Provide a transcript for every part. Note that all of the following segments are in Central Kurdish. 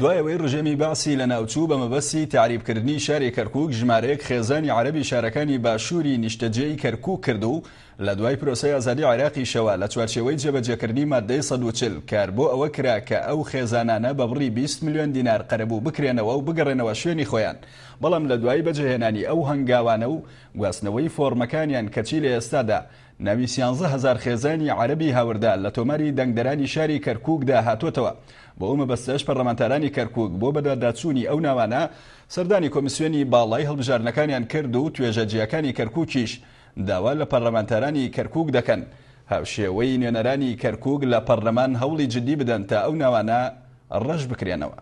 دوایەوەی ڕژێمی باسی لە ناوچوو بە مەبەسی تعریبکردنی شاری کەرکک ژمارەیەک خێزانی عربی شارەکانی باشووری نیشتەجێی کەرکک کرد و لە دوای پرۆسی ئازادی عراقی شەوە لە چوارچەوەی جێبەجێکردنی مادەی سەدوچل کار بۆ ئەوە کرا کە ئەو خێزانانە بە بڕی 20 میلیۆن دینار قەرەبوو بکرێنەوە و بگەڕێنەوە شوێنی خۆیان بەڵام لە دوایی بەجههێنانی ئەو هەنگاوانە و گواستنەوەی فۆرمەکانیان کەچی لە ئێستادا ناوی هزار خێزانی عربی هاوردا لە تۆماری دەنگدەرانی شاری کەرکک هاتوتەوە بۆ ئەومە بەستەش پەرلەمانتارانی کەرکک بۆ بەداداچوونی ئەو ناوانە سەردانی کۆمیسیۆنی باڵای هەڵبژارنەکانیان کرد و توێژەجیەکانی کەرکوکیش داوا لە پەرلەمانتارانی کەرکک دەکەن هاوشێوەی نوێنەرانی کەرکک لە پەرلەمان هەوڵی جدی بدەن تا ئەو ناوانە ڕەش بکرێنەوە.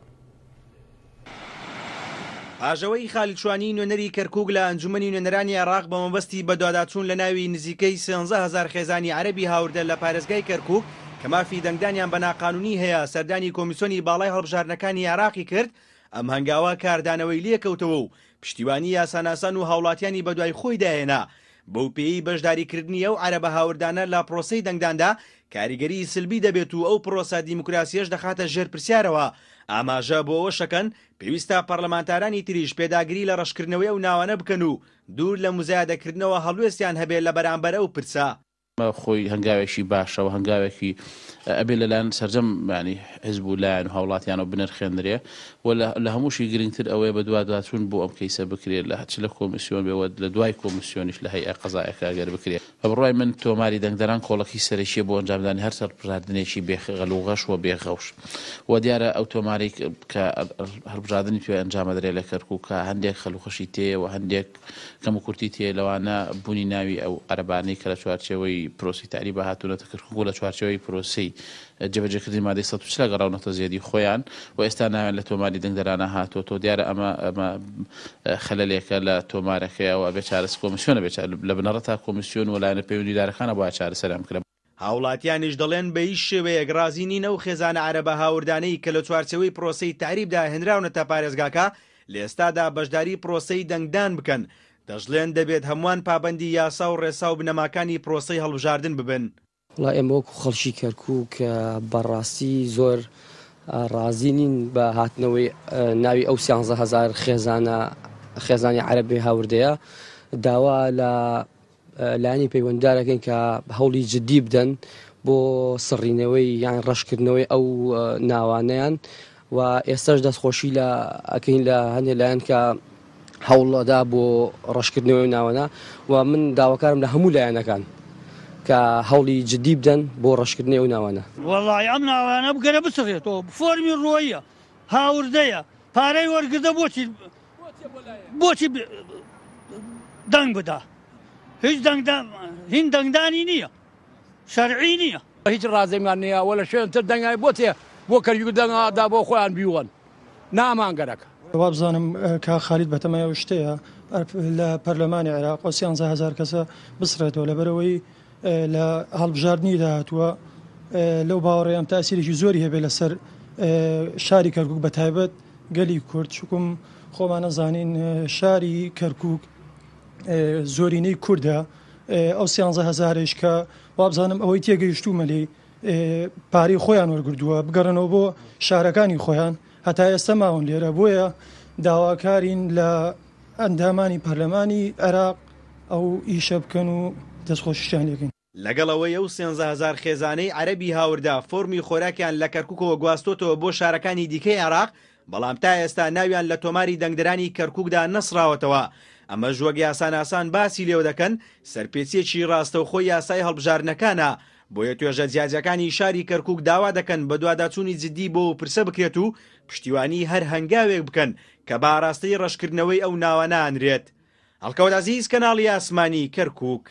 ئاژەوەی خالیچوانی نوێنەری کەرکک لە ئەنجومی نوێنەرانی عراق بە مەبەستی بەداداچوون لە ناوی نزیکەی 1هزار خێزانی عەربی هاوردە لە پارێزگای کەرکک کە مافی دەنگدانیان بەناقانونی هەیە سەردانی کۆمیسیۆنی باڵای هەڵبژارنەکانی عراقی کرد ئەم هەنگاوە کاردانەوەی لێکەوتەوە و پشتیوانی یاساناسان و هاوڵاتیانی بەدوای خۆی داهێنا بەو پێی بەشداریکردنی ئەو عرەبە هاوردانە لا پرۆسی دەنگداندا کاریگەری سلبی دەبێت و ئەو پرۆسا دیموکراسیەش دەخاتە ژێر پرسیارەوە ئاماژە بۆەوە شەکەن پێویستە پەرلەمانتارانی تریش پێداگری لە ڕشکردنەوەی و ناوانە بکەن و دوور لە مزایدەکردنەوە هەڵوێستیان هەبێت لە بەرامبەر ئەو پرسە خۆی هەنگاوێکی باشەوە هەنگاوێکی ئەبێ لەلایەن سرجەم معنی حزب و لایەن هاوڵاتیانەوە بنرخێنرێ لە هەمووشی گرنگتر ئەوەیە بە دووا داچون بۆ ئەم کەیسە بکرێت لە هەچ لە کۆمیسیۆن بێەوە لە دوای کۆمیسیۆنیش لە هەیە قەزایەکە گەر بکرێت بڕای من تۆماری دەنگدەران کۆڵکی سەرشیە بۆ ئەنجامدانی هەر سەرپزاردنێکی بێخەلوغەش و بێخەوش و دیارە ئەو تۆماری کە هەربژادنی توێ ئەنجامە درێ لە کەرکوو کە هەندێک خەلوخەشی تەیە و هەندێک کەم و کورتی تێ لەوانە بوونی ناوی ئەو عربانەی کە لە چوارچەوەی پرۆسی تاری بە هاتوونەتە کەرکوو لە چوارچەوەی پرۆسی جێبەجێکردی مادەی سە چ لەگە ڕاونەتە زیادی خۆیان و ئێستا ناوێن لە تۆماری دەنگدەرانە هاتووە تۆ دیارە ئەمە ئەمە خەلەلێکە لە تۆمارەکەیەوە بێ چارەس کۆمیسیۆنە بێت لە بنەڕە تا کۆمیسیۆن ولاەنە پەیوەندی دارەکانە با چارە سەرم کرد هاوڵاتیانش دەڵێن بە هیچ شێوەیەک رازی نینە و خێزانە عرەبە هاوردانەی کە لە چوارچەوەی پرۆسی تاریبدا هێنراونەتە پارێزگاکە لێستادا بەشداری پرۆسی دەنگدان بکەن دەژڵێن دەبێت هەمووان پابندی یاسا و ڕێسا و بنەماکانی پرۆسی هەڵبژاردن ببن. وڵا ئێمە وەکو خەڵکی کەرکوو کە بەڕاستی زۆر ڕازینین بە هاتنەوەی ناوی ئەو سیهزار خێزانە خێزانی عەربی هاوردەیە داوا لە لانی پەیوەنددارەکەن کە هەوڵی جدی بدەن بۆ سڕینەوەی یان ڕەشکردنەوەی ئەو ناوانەیان و ئێستاش دەستخۆشی لە ئەکەین لە هەندێک لایەن کە هەوڵەدا بۆ ڕەشکردنەوەی ناوەنا و من داواکارم لە هەموو لایەنەکان کە هەوڵی جدی بدەن بۆ ڕشکردنی ئەو ناوانە وڵی ئەم ناوانە بگەرە بسڕێتەوە فۆرمی ڕۆیە هاوردەیە پارەی وەرگدە بۆچی بۆچی دەنگ بدا هیچ هین دەنگدانی نییە شەرعی نییە هیچ ڕازێمان نیە وە لە شوێنتر دەنگای بۆ تێ بۆ کەرگی دەنگدا بۆ خۆیان بیوەن نامانگەرەکە وا بزانم کا خالید بەتەمای شتەیە لە پەرلەمانی عێراق قۆسییان هزار کەسە بسرێتەوە لەبەرەوەی لە هەڵبژاردننی داهتووە لەو باوەڕێیان تاسیێکی زۆری هەبێ لەسەر شاری کەرکک بە تایبەت گەلی کورد چکم خۆمان نەزانین شاری کەرکک زۆرینەی کووردە ئەو سیانزە هزارش کە وابزانم ئەوەی تێگەیشتومەلی پارەی خۆیان وەرگردووە بگەڕنەوە بۆ شارەکانی خۆیان هەتا ئێستا ماون لێرە بۆیە داواکارین لە ئەندامانی پەرلەمانی عێراق ئەو ئیشە بکەن و دەستخۆشیان لێکەین لەگەڵەوەی ئەو سێهزار خێزانەی عەربی هاوردا فۆرمی خۆراکیان لە کەرککەوە گواستۆتەوە بۆ شارەکانی دیکەی عراق بەڵام تا ئێستا ناویان لە تۆماری دەنگدرانی کەرککدا نسراوەتەوە. ئەمە ژوەگ یاسان ئاسان باسی لێو دەکەن سەرپێچێکی ڕاستەوخۆی یاسای هەڵبژارنەکانە بۆیە توێژە جیاجەکانی شاری کەرکک داوا دەکەن بە دوواداچوونی جددی بۆ پرسە بکرێت و پشتیوانی هەر هەنگاوێک بکەن کە باڕاستەی ڕەشکردنەوەی ئەو ناوانە ئەنرێت. هەڵکەوت عزیز کەناڵی ئاسمانی کەرکک.